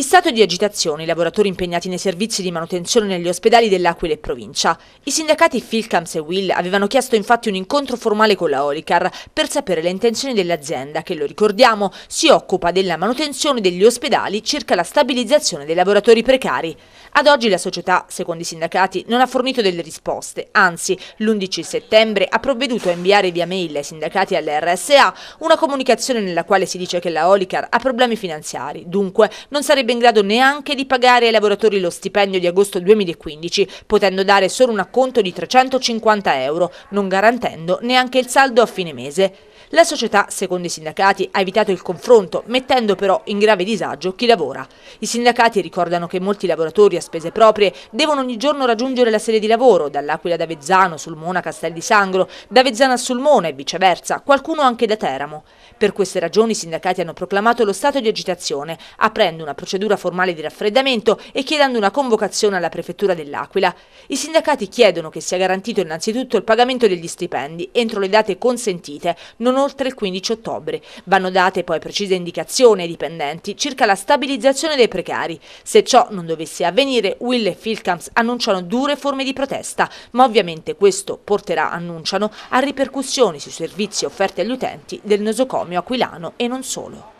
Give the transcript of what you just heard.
In stato di agitazione i lavoratori impegnati nei servizi di manutenzione negli ospedali dell'Aquila e provincia. I sindacati Filcams e Will avevano chiesto infatti un incontro formale con la Olicar per sapere le intenzioni dell'azienda che, lo ricordiamo, si occupa della manutenzione degli ospedali circa la stabilizzazione dei lavoratori precari. Ad oggi la società, secondo i sindacati, non ha fornito delle risposte, anzi l'11 settembre ha provveduto a inviare via mail ai sindacati e all'RSA una comunicazione nella quale si dice che la Olicar ha problemi finanziari, dunque non sarebbe sarebbe in grado neanche di pagare ai lavoratori lo stipendio di agosto 2015, potendo dare solo un acconto di 350 euro, non garantendo neanche il saldo a fine mese. La società, secondo i sindacati, ha evitato il confronto, mettendo però in grave disagio chi lavora. I sindacati ricordano che molti lavoratori a spese proprie devono ogni giorno raggiungere la sede di lavoro, dall'Aquila ad Avezzano, Sulmona, Castel di Sangro, da Avezzano a Sulmona e viceversa, qualcuno anche da Teramo. Per queste ragioni i sindacati hanno proclamato lo stato di agitazione, aprendo una procedura formale di raffreddamento e chiedendo una convocazione alla prefettura dell'Aquila. I sindacati chiedono che sia garantito innanzitutto il pagamento degli stipendi entro le date consentite, non oltre il 15 ottobre. Vanno date poi precise indicazioni ai dipendenti circa la stabilizzazione dei precari. Se ciò non dovesse avvenire, Will e Filcams annunciano dure forme di protesta, ma ovviamente questo porterà, annunciano, a ripercussioni sui servizi offerti agli utenti del nosocomio aquilano e non solo.